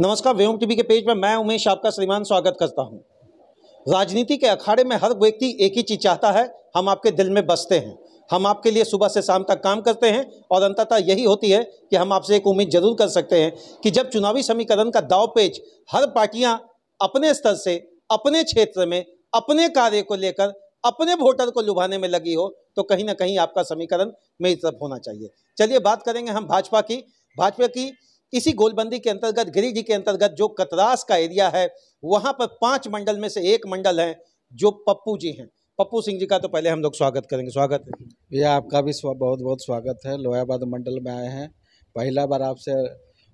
नमस्कार वेम टीवी के पेज पर मैं उमेश आपका श्रीमान स्वागत करता हूं राजनीति के अखाड़े में हर व्यक्ति एक ही चीज चाहता है हम आपके दिल में बसते हैं हम आपके लिए सुबह से शाम तक काम करते हैं और अंततः यही होती है कि हम आपसे एक उम्मीद जरूर कर सकते हैं कि जब चुनावी समीकरण का दाव पेज हर पार्टियां अपने स्तर से अपने क्षेत्र में अपने कार्य को लेकर अपने वोटर को लुभाने में लगी हो तो कहीं ना कहीं आपका समीकरण मेरी तरफ होना चाहिए चलिए बात करेंगे हम भाजपा की भाजपा की इसी गोलबंदी के अंतर्गत गिरिडीह के अंतर्गत जो कतरास का एरिया है वहाँ पर पाँच मंडल में से एक मंडल है जो पप्पू जी हैं पप्पू सिंह जी का तो पहले हम लोग स्वागत करेंगे स्वागत है भैया आपका भी बहुत बहुत स्वागत है लोहाबाद मंडल में आए हैं पहला बार आपसे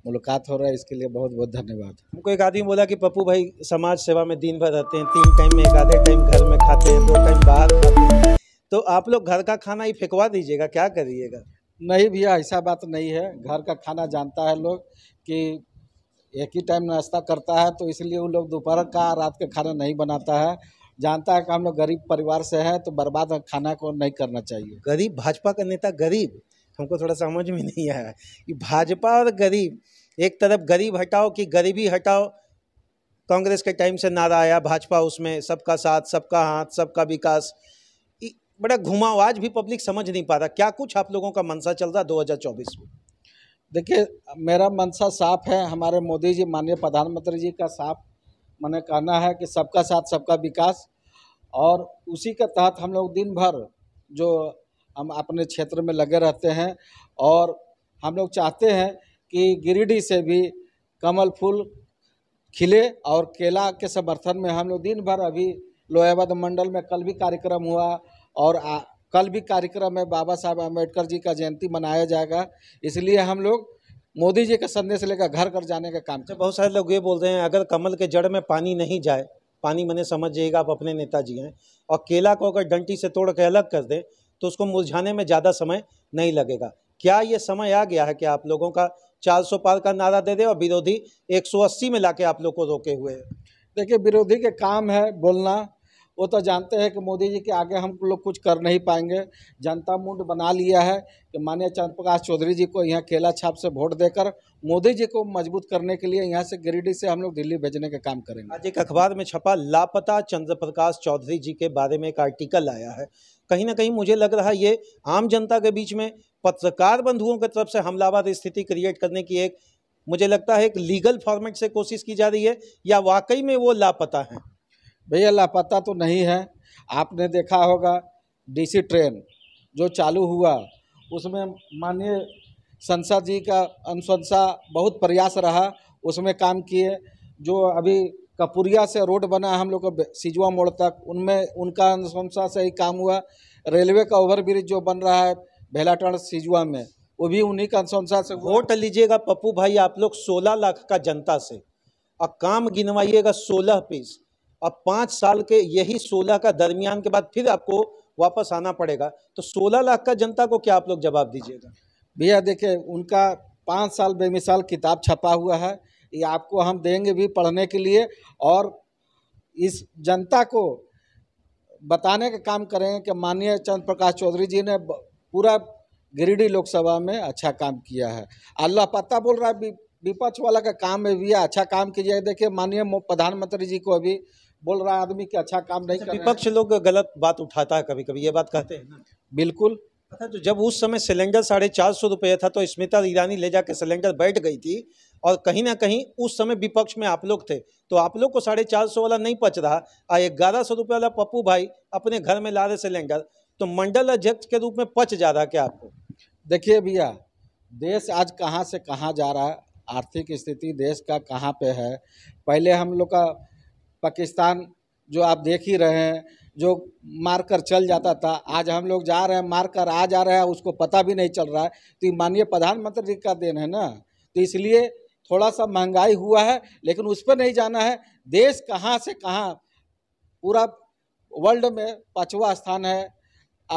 मुलाकात हो रहा है इसके लिए बहुत बहुत धन्यवाद हमको एक आदमी बोला कि पप्पू भाई समाज सेवा में दिन भर रहते हैं तीन टाइम में एक आधे टाइम घर में खाते हैं दो टाइम बाहर खाते हैं तो आप लोग घर का खाना ही फेंकवा दीजिएगा क्या करिएगा नहीं भैया ऐसा बात नहीं है घर का खाना जानता है लोग कि एक ही टाइम नाश्ता करता है तो इसलिए वो लोग दोपहर का रात का खाना नहीं बनाता है जानता है कि हम लोग गरीब परिवार से हैं तो बर्बाद खाना को नहीं करना चाहिए गरीब भाजपा का नेता गरीब हमको थोड़ा समझ में नहीं आया कि भाजपा और गरीब एक तरफ गरीब हटाओ कि गरीबी हटाओ कांग्रेस के टाइम से नारा आया भाजपा उसमें सबका साथ सबका हाथ सबका विकास बड़ा घुमाओ आज भी पब्लिक समझ नहीं पा रहा क्या कुछ आप लोगों का मनसा चल रहा 2024 में देखिए मेरा मनसा साफ है हमारे मोदी जी माननीय प्रधानमंत्री जी का साफ मैंने कहना है कि सबका साथ सबका विकास और उसी के तहत हम लोग दिन भर जो हम अपने क्षेत्र में लगे रहते हैं और हम लोग चाहते हैं कि गिरिडीह से भी कमल फूल खिले और केला के समर्थन में हम लोग दिन भर अभी लोहेबाद मंडल में कल भी कार्यक्रम हुआ और आ, कल भी कार्यक्रम है बाबा साहब अम्बेडकर जी का जयंती मनाया जाएगा इसलिए हम लोग मोदी जी का संदेश लेकर घर घर जाने का काम अच्छा, बहुत सारे लोग ये बोल रहे हैं अगर कमल के जड़ में पानी नहीं जाए पानी मैंने समझिएगा आप अपने नेताजी हैं और केला को अगर डंटी से तोड़ के अलग कर दें तो उसको मुरझाने में ज़्यादा समय नहीं लगेगा क्या ये समय आ गया है कि आप लोगों का 400 पार का नारा दे दे और विरोधी 180 में लाके आप लोग को रोके हुए हैं देखिए विरोधी के काम है बोलना वो तो जानते हैं कि मोदी जी के आगे हम लोग कुछ कर नहीं पाएंगे जनता मूड बना लिया है कि माननीय चंद्र प्रकाश चौधरी जी को यहाँ केला छाप से वोट देकर मोदी जी को मजबूत करने के लिए यहाँ से गिरिडीह से हम लोग दिल्ली भेजने का काम करेंगे आज एक अखबार में छपा लापता चंद्र प्रकाश चौधरी जी के बारे में एक आर्टिकल आया है कहीं ना कहीं मुझे लग रहा है ये आम जनता के बीच में पत्रकार बंधुओं की तरफ से हमलावर स्थिति क्रिएट करने की एक मुझे लगता है एक लीगल फॉर्मेट से कोशिश की जा रही है या वाकई में वो लापता हैं भैया लापता तो नहीं है आपने देखा होगा डीसी ट्रेन जो चालू हुआ उसमें माननीय संसद जी का अनुशंसा बहुत प्रयास रहा उसमें काम किए जो अभी कपूरिया से रोड बना हम लोग का सिजुआ मोड़ तक उनमें उनका अनुशंसा से ही काम हुआ रेलवे का ओवरब्रिज जो बन रहा है भेलाटण सिजुआ में वो भी उन्हीं का अनुशंसा से वोट लीजिएगा पप्पू भाई आप लोग सोलह लाख का जनता से और काम गिनवाइएगा सोलह पीस अब पाँच साल के यही सोलह का दरमियान के बाद फिर आपको वापस आना पड़ेगा तो सोलह लाख का जनता को क्या आप लोग जवाब दीजिएगा भैया देखिए उनका पाँच साल बेमिसाल किताब छपा हुआ है ये आपको हम देंगे भी पढ़ने के लिए और इस जनता को बताने का काम करेंगे कि माननीय चंद्र प्रकाश चौधरी जी ने पूरा गिरिडीह लोकसभा में अच्छा काम किया है अल्लाह पता बोल रहा है विपक्ष वाला का काम में भी अच्छा काम किया देखिए माननीय प्रधानमंत्री जी को अभी बोल रहा है आदमी कि अच्छा काम नहीं अच्छा, कर विपक्ष लोग गलत बात उठाता है कभी कभी ये बात कहते हैं बिल्कुल अच्छा, तो जब उस समय सिलेंडर साढ़े चार सौ रुपये था तो स्मिता ईरानी ले जाकर सिलेंडर बैठ गई थी और कहीं ना कहीं उस समय विपक्ष में आप लोग थे तो आप लोग को साढ़े चार सौ वाला नहीं पच रहा और ग्यारह सौ रुपये वाला पप्पू भाई अपने घर में ला रहे सिलेंडर तो मंडल अध्यक्ष के रूप में पच जा रहा क्या आपको देखिए भैया देश आज कहाँ से कहाँ जा रहा है आर्थिक स्थिति देश का कहाँ पे है पहले हम लोग का पाकिस्तान जो आप देख ही रहे हैं जो मार कर चल जाता था आज हम लोग जा रहे हैं मार कर आ जा रहे हैं उसको पता भी नहीं चल रहा है तो माननीय प्रधानमंत्री जी का देन है ना तो इसलिए थोड़ा सा महंगाई हुआ है लेकिन उस पर नहीं जाना है देश कहाँ से कहाँ पूरा वर्ल्ड में पाँचवा स्थान है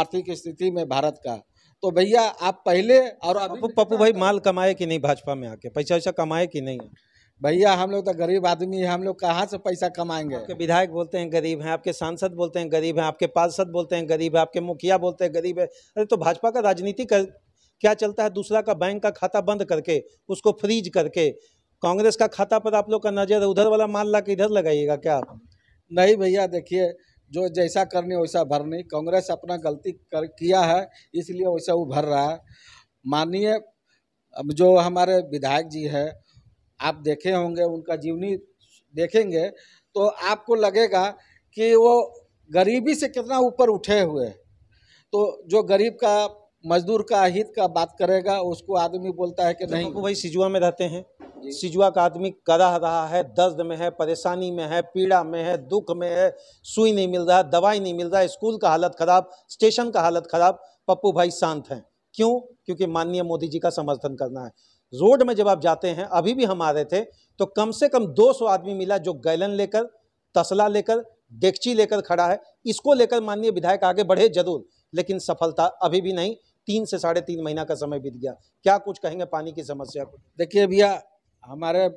आर्थिक स्थिति में भारत का तो भैया आप पहले और पप्पू भाई माल कमाए कि नहीं भाजपा में आके पैसा वैसा कमाए कि नहीं भैया हम लोग तो गरीब आदमी है हम लोग कहाँ से पैसा कमाएंगे आपके विधायक बोलते हैं गरीब हैं आपके सांसद बोलते हैं गरीब हैं आपके पार्षद बोलते हैं गरीब है आपके मुखिया बोलते हैं गरीब है अरे तो भाजपा का राजनीति कर क्या चलता है दूसरा का बैंक का खाता बंद करके उसको फ्रीज करके कांग्रेस का खाता पर आप लोग का नज़र उधर वाला माल ला के इधर लगाइएगा क्या नहीं भैया देखिए जो जैसा करनी वैसा भरनी कांग्रेस अपना गलती कर किया है इसलिए वैसा वो भर रहा है माननीय जो हमारे विधायक जी हैं आप देखे होंगे उनका जीवनी देखेंगे तो आपको लगेगा कि वो गरीबी से कितना ऊपर उठे हुए तो जो गरीब का मजदूर का हित का बात करेगा उसको आदमी बोलता है कि नहीं तो वही सिजुआ में रहते हैं सिजुआ का आदमी कदा रहा है दर्द में है परेशानी में है पीड़ा में है दुख में है सुई नहीं मिल रहा दवाई नहीं मिल रहा स्कूल का हालत ख़राब स्टेशन का हालत ख़राब पप्पू भाई शांत हैं क्यों क्योंकि माननीय मोदी जी का समर्थन करना है रोड में जब आप जाते हैं अभी भी हम आ रहे थे तो कम से कम 200 आदमी मिला जो गैलन लेकर तसला लेकर डेगची लेकर खड़ा है इसको लेकर माननीय विधायक आगे बढ़े जरूर लेकिन सफलता अभी भी नहीं तीन से साढ़े तीन महीना का समय बीत गया क्या कुछ कहेंगे पानी की समस्या को देखिए भैया हमारे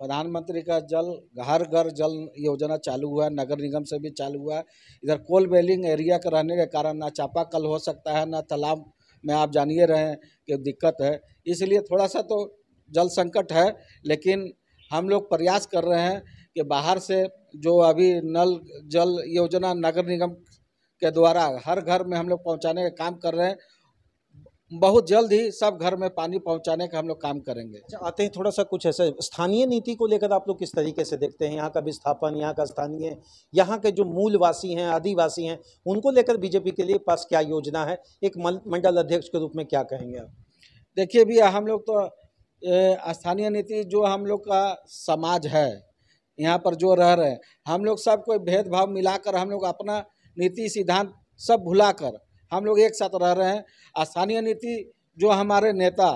प्रधानमंत्री का जल घर घर जल योजना चालू हुआ है नगर निगम से भी चालू हुआ है इधर कोल बेलिंग एरिया का रहने के कारण ना चापा कल हो सकता है ना तालाब में आप जानिए रहे हैं कि दिक्कत है इसलिए थोड़ा सा तो जल संकट है लेकिन हम लोग प्रयास कर रहे हैं कि बाहर से जो अभी नल जल योजना नगर निगम के द्वारा हर घर में हम लोग पहुँचाने का काम कर रहे हैं बहुत जल्द ही सब घर में पानी पहुंचाने का हम लोग काम करेंगे अच्छा, आते हैं थोड़ा सा कुछ ऐसा स्थानीय नीति को लेकर आप लोग किस तरीके से देखते हैं यहाँ का विस्थापन यहाँ का स्थानीय यहाँ के जो मूलवासी हैं आदिवासी हैं उनको लेकर बीजेपी के लिए पास क्या योजना है एक मंडल अध्यक्ष के रूप में क्या कहेंगे आप देखिए भैया हम लोग तो स्थानीय नीति जो हम लोग का समाज है यहाँ पर जो रह रहे हैं हम लोग सब कोई भेदभाव मिलाकर हम लोग अपना नीति सिद्धांत सब भुलाकर हम लोग एक साथ रह रहे हैं स्थानीय नीति जो हमारे नेता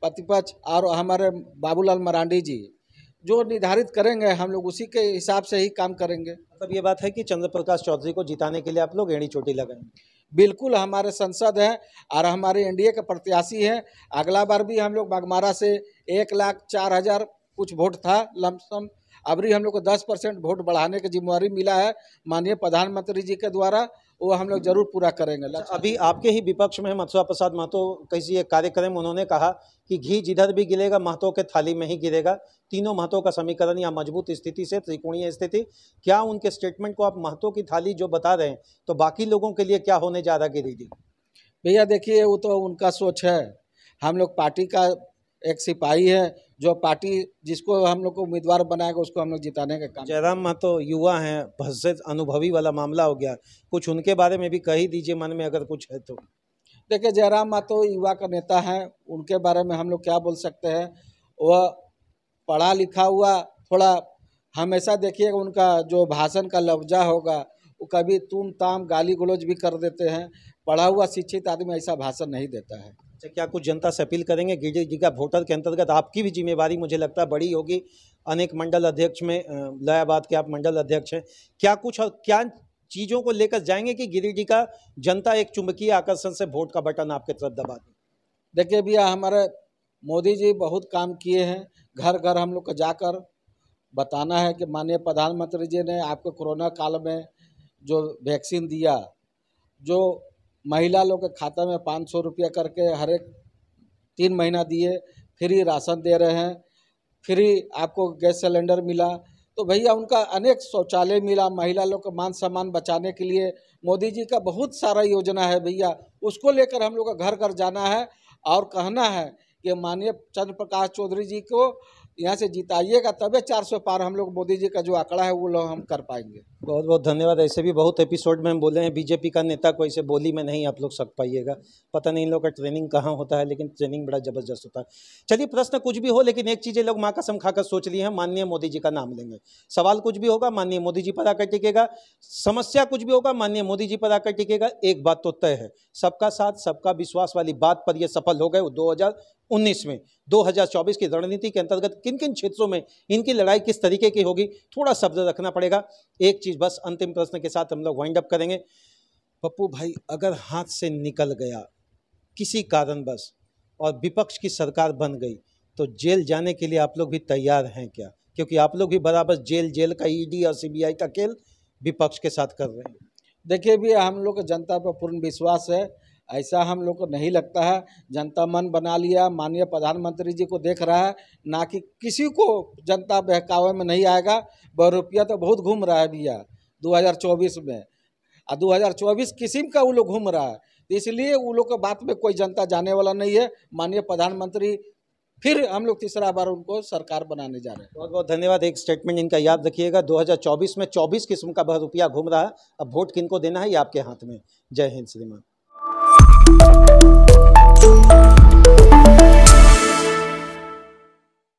प्रतिपक्ष और हमारे बाबूलाल मरांडी जी जो निर्धारित करेंगे हम लोग उसी के हिसाब से ही काम करेंगे मतलब ये बात है कि चंद्र प्रकाश चौधरी को जिताने के लिए आप लोग एड़ी चोटी लगाएंगे बिल्कुल हमारे संसद हैं और हमारे एनडीए के प्रत्याशी हैं अगला बार भी हम लोग बागमारा से एक लाख चार हज़ार कुछ वोट था लमसम अभी हम लोग को दस परसेंट वोट बढ़ाने की जिम्मेवारी मिला है माननीय प्रधानमंत्री जी के द्वारा वो हम लोग जरूर पूरा करेंगे अच्छा, अभी आपके ही विपक्ष में मत्सुआ प्रसाद महतो किसी एक कार्यक्रम उन्होंने कहा कि घी जिधर भी गिरेगा महतो के थाली में ही गिरेगा तीनों महतो का समीकरण या मजबूत स्थिति से त्रिकोणीय स्थिति क्या उनके स्टेटमेंट को आप महतो की थाली जो बता रहे हैं तो बाकी लोगों के लिए क्या होने जा रहा गिरी भैया देखिए वो तो उनका सोच है हम लोग पार्टी का एक सिपाही है जो पार्टी जिसको हम लोग को उम्मीदवार बनाएगा उसको हम लोग जिताने का काम जयराम महतो युवा हैं भस्से अनुभवी वाला मामला हो गया कुछ उनके बारे में भी कही दीजिए मन में अगर कुछ है तो देखिए जयराम महतो युवा का नेता है उनके बारे में हम लोग क्या बोल सकते हैं वह पढ़ा लिखा हुआ थोड़ा हमेशा देखिएगा उनका जो भाषण का लफ्जा होगा वो कभी तुम ताम गाली गलोज भी कर देते हैं पढ़ा हुआ शिक्षित आदमी ऐसा भाषण नहीं देता है अच्छा क्या कुछ जनता से अपील करेंगे गिरिडीह का वोटर के अंतर्गत आपकी भी जिम्मेवारी मुझे लगता है बड़ी होगी अनेक मंडल अध्यक्ष में लयाबाद के आप मंडल अध्यक्ष हैं क्या कुछ और क्या चीज़ों को लेकर जाएंगे कि गिरिडीह का जनता एक चुंबकीय आकर्षण से वोट का बटन आपके तरफ दबा दें देखिए भैया हमारे मोदी जी बहुत काम किए हैं घर घर हम लोग को जाकर बताना है कि माननीय प्रधानमंत्री जी ने आपको कोरोना काल में जो वैक्सीन दिया जो महिला लोग के खाता में पाँच सौ रुपया करके हर एक तीन महीना दिए फ्री राशन दे रहे हैं फ्री आपको गैस सिलेंडर मिला तो भैया उनका अनेक शौचालय मिला महिला लोग का मान सम्मान बचाने के लिए मोदी जी का बहुत सारा योजना है भैया उसको लेकर हम लोग का घर घर जाना है और कहना है कि माननीय चंद्र प्रकाश चौधरी जी को यहाँ से जिताइएगा तबे 400 पार हम लोग मोदी जी का जो आंकड़ा है वो लोग हम कर पाएंगे बहुत बहुत धन्यवाद ऐसे भी बहुत एपिसोड में हम बोले हैं बीजेपी का नेता को ऐसे बोली में नहीं आप लोग सक पाइएगा पता नहीं इन लोग का ट्रेनिंग कहाँ होता है लेकिन ट्रेनिंग बड़ा जबरदस्त होता है चलिए प्रश्न कुछ भी हो लेकिन एक चीज़ ये लोग माँ कसम खाकर सोच लिए है माननीय मोदी जी का नाम लेंगे सवाल कुछ भी होगा माननीय मोदी जी पर आकर टिकेगा समस्या कुछ भी होगा माननीय मोदी जी पर आकर टिकेगा एक बात तो तय है सबका साथ सबका विश्वास वाली बात पर यह सफल हो गए दो 2019 में 2024 की रणनीति के अंतर्गत किन किन क्षेत्रों में इनकी लड़ाई किस तरीके की होगी थोड़ा शब्द रखना पड़ेगा एक चीज़ बस अंतिम प्रश्न के साथ हम लोग वाइंड अप करेंगे पप्पू भाई अगर हाथ से निकल गया किसी कारणवश और विपक्ष की सरकार बन गई तो जेल जाने के लिए आप लोग भी तैयार हैं क्या क्योंकि आप लोग भी बराबर जेल जेल का ईडी e और सीबीआई का खेल विपक्ष के साथ कर रहे हैं देखिए भी हम लोग जनता पर पूर्ण विश्वास है ऐसा हम लोग को नहीं लगता है जनता मन बना लिया माननीय प्रधानमंत्री जी को देख रहा है ना कि किसी को जनता बहकावे में नहीं आएगा रुपया तो बहुत घूम रहा है भैया 2024 में और 2024 किस्म का वो लोग घूम रहा है तो इसलिए वो लोग के बात में कोई जनता जाने वाला नहीं है माननीय प्रधानमंत्री फिर हम लोग तीसरा बार उनको सरकार बनाने जा रहे हैं बहुत बहुत धन्यवाद एक स्टेटमेंट इनका याद रखिएगा 2024 में 24 किस्म का बहुत रुपया घूम रहा है अब वोट किनको देना है ये आपके हाथ में जय हिंद श्रीमान Música